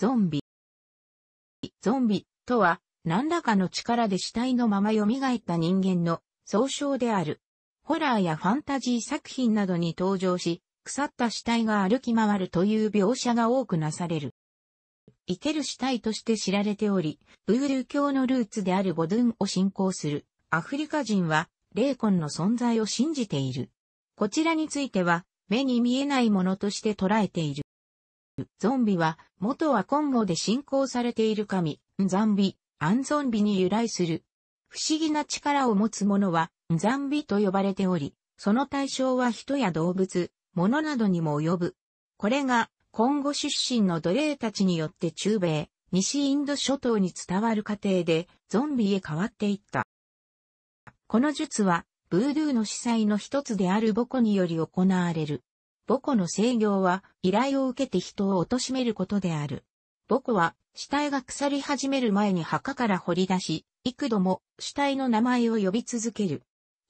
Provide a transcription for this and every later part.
ゾンビ。ゾンビとは、何らかの力で死体のまま蘇った人間の総称である。ホラーやファンタジー作品などに登場し、腐った死体が歩き回るという描写が多くなされる。生ける死体として知られており、ブールー教のルーツであるボドゥンを信仰するアフリカ人は、霊魂の存在を信じている。こちらについては、目に見えないものとして捉えている。ゾンビは、元はコンゴで信仰されている神、ザンビ、アンゾンビに由来する。不思議な力を持つ者は、ザンビと呼ばれており、その対象は人や動物、物などにも及ぶ。これが、今後出身の奴隷たちによって中米、西インド諸島に伝わる過程で、ゾンビへ変わっていった。この術は、ブードゥーの司祭の一つであるボコにより行われる。母子の制御は依頼を受けて人を貶めることである。母子は死体が腐り始める前に墓から掘り出し、幾度も死体の名前を呼び続ける。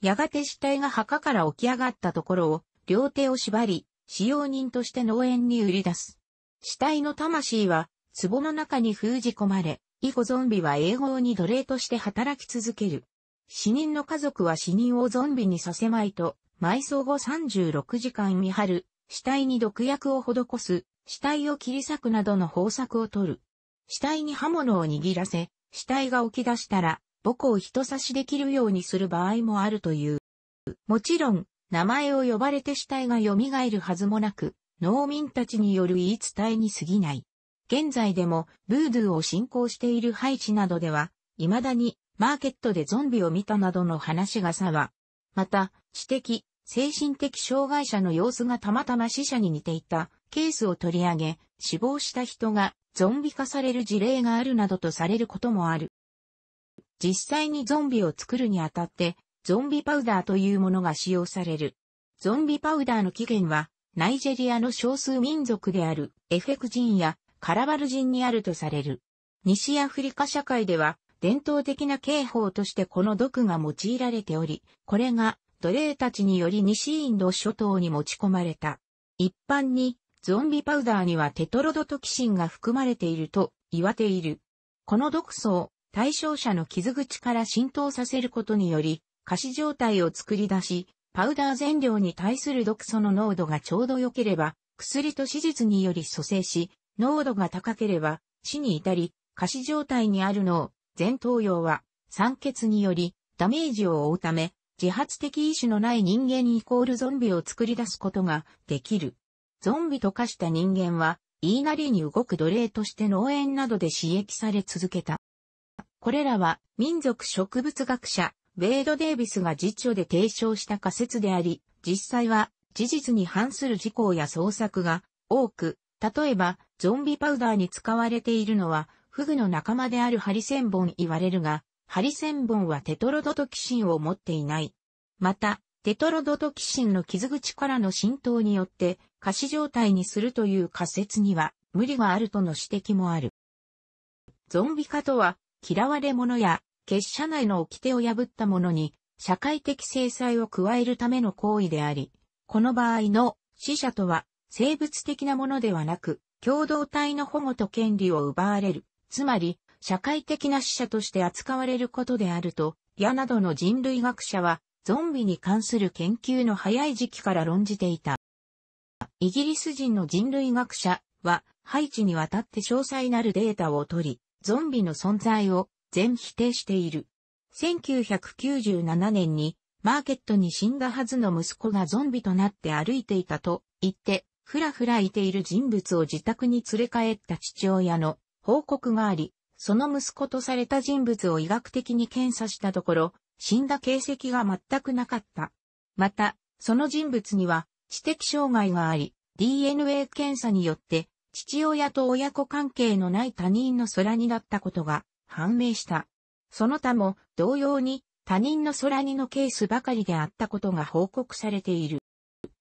やがて死体が墓から起き上がったところを両手を縛り、使用人として農園に売り出す。死体の魂は壺の中に封じ込まれ、以後ゾンビは永劫に奴隷として働き続ける。死人の家族は死人をゾンビにさせまいと埋葬後36時間見張る、死体に毒薬を施す、死体を切り裂くなどの方策を取る。死体に刃物を握らせ、死体が起き出したら、母校を人差しできるようにする場合もあるという。もちろん、名前を呼ばれて死体が蘇るはずもなく、農民たちによる言い伝えに過ぎない。現在でも、ブードゥを信仰している配置などでは、未だに、マーケットでゾンビを見たなどの話が騒。は、また、知的、精神的障害者の様子がたまたま死者に似ていたケースを取り上げ、死亡した人がゾンビ化される事例があるなどとされることもある。実際にゾンビを作るにあたって、ゾンビパウダーというものが使用される。ゾンビパウダーの起源は、ナイジェリアの少数民族であるエフェク人やカラバル人にあるとされる。西アフリカ社会では、伝統的な刑法としてこの毒が用いられており、これが奴隷たちにより西インド諸島に持ち込まれた。一般に、ゾンビパウダーにはテトロドトキシンが含まれていると言われている。この毒素を対象者の傷口から浸透させることにより、過死状態を作り出し、パウダー全量に対する毒素の濃度がちょうど良ければ、薬と手術により蘇生し、濃度が高ければ死に至り、過死状態にあるのを、前頭葉は酸欠によりダメージを負うため、自発的意志のない人間イコールゾンビを作り出すことができる。ゾンビと化した人間は、言いなりに動く奴隷として農園などで刺激され続けた。これらは民族植物学者、ウェイド・デイビスが実著で提唱した仮説であり、実際は事実に反する事項や創作が多く、例えばゾンビパウダーに使われているのは、フグの仲間であるハリセンボン言われるが、ハリセンボンはテトロドトキシンを持っていない。また、テトロドトキシンの傷口からの浸透によって可死状態にするという仮説には無理があるとの指摘もある。ゾンビ化とは、嫌われ者や、結社内の掟を破った者に、社会的制裁を加えるための行為であり、この場合の死者とは、生物的なものではなく、共同体の保護と権利を奪われる、つまり、社会的な死者として扱われることであると、矢などの人類学者は、ゾンビに関する研究の早い時期から論じていた。イギリス人の人類学者は、ハイチにわたって詳細なるデータを取り、ゾンビの存在を全否定している。1997年に、マーケットに死んだはずの息子がゾンビとなって歩いていたと言って、ふらふらいている人物を自宅に連れ帰った父親の報告があり、その息子とされた人物を医学的に検査したところ、死んだ形跡が全くなかった。また、その人物には知的障害があり、DNA 検査によって父親と親子関係のない他人の空にだったことが判明した。その他も同様に他人の空にのケースばかりであったことが報告されている。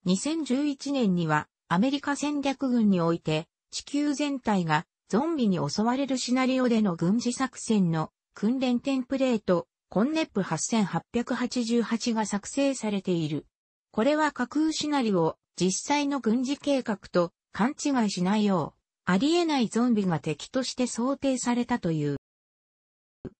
2011年にはアメリカ戦略軍において地球全体がゾンビに襲われるシナリオでの軍事作戦の訓練テンプレート、コンネップ8888が作成されている。これは架空シナリオ、実際の軍事計画と勘違いしないよう、ありえないゾンビが敵として想定されたという。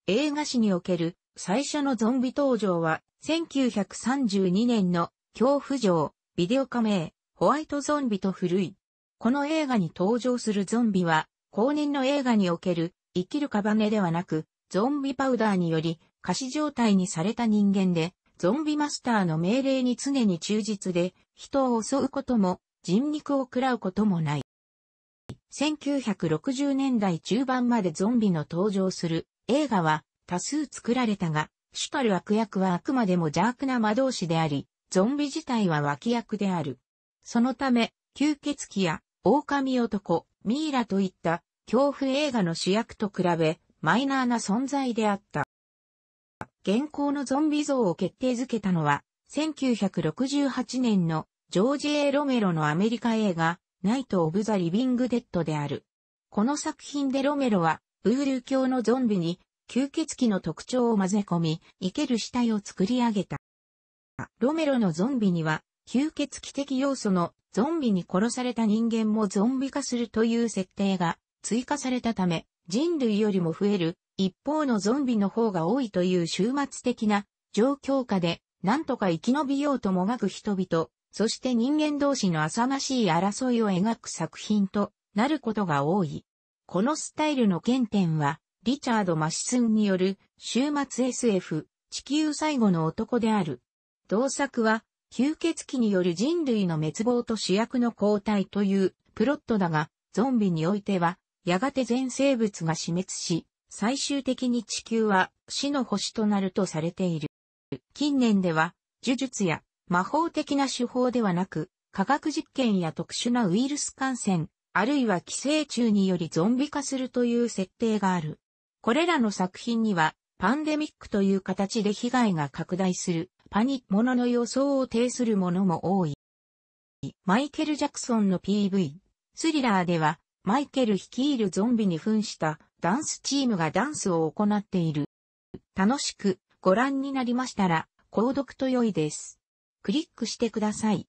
映画史における最初のゾンビ登場は、1932年の恐怖城、ビデオ仮名、ホワイトゾンビと古い。この映画に登場するゾンビは、後年の映画における生きるカバネではなく、ゾンビパウダーにより仮死状態にされた人間で、ゾンビマスターの命令に常に忠実で、人を襲うことも、人肉を食らうこともない。1960年代中盤までゾンビの登場する映画は多数作られたが、主たる悪役はあくまでも邪悪な魔導士であり、ゾンビ自体は脇役である。そのため、吸血鬼や狼男、ミイラといった恐怖映画の主役と比べ、マイナーな存在であった。現行のゾンビ像を決定づけたのは、1968年のジョージ・ A・ ロメロのアメリカ映画、ナイト・オブ・ザ・リビング・デッドである。この作品でロメロは、ウールー教のゾンビに、吸血鬼の特徴を混ぜ込み、生ける死体を作り上げた。ロメロのゾンビには、吸血鬼的要素のゾンビに殺された人間もゾンビ化するという設定が追加されたため、人類よりも増える一方のゾンビの方が多いという終末的な状況下で、なんとか生き延びようともがく人々、そして人間同士の浅ましい争いを描く作品となることが多い。このスタイルの原点は、リチャード・マシスンによる、終末 SF、地球最後の男である。同作は、吸血鬼による人類の滅亡と主役の交代というプロットだが、ゾンビにおいては、やがて全生物が死滅し、最終的に地球は死の星となるとされている。近年では、呪術や魔法的な手法ではなく、科学実験や特殊なウイルス感染、あるいは寄生虫によりゾンビ化するという設定がある。これらの作品には、パンデミックという形で被害が拡大するパニッものの予想を呈するものも多い。マイケル・ジャクソンの PV、スリラーでは、マイケル率いるゾンビに扮したダンスチームがダンスを行っている。楽しくご覧になりましたら、購読と良いです。クリックしてください。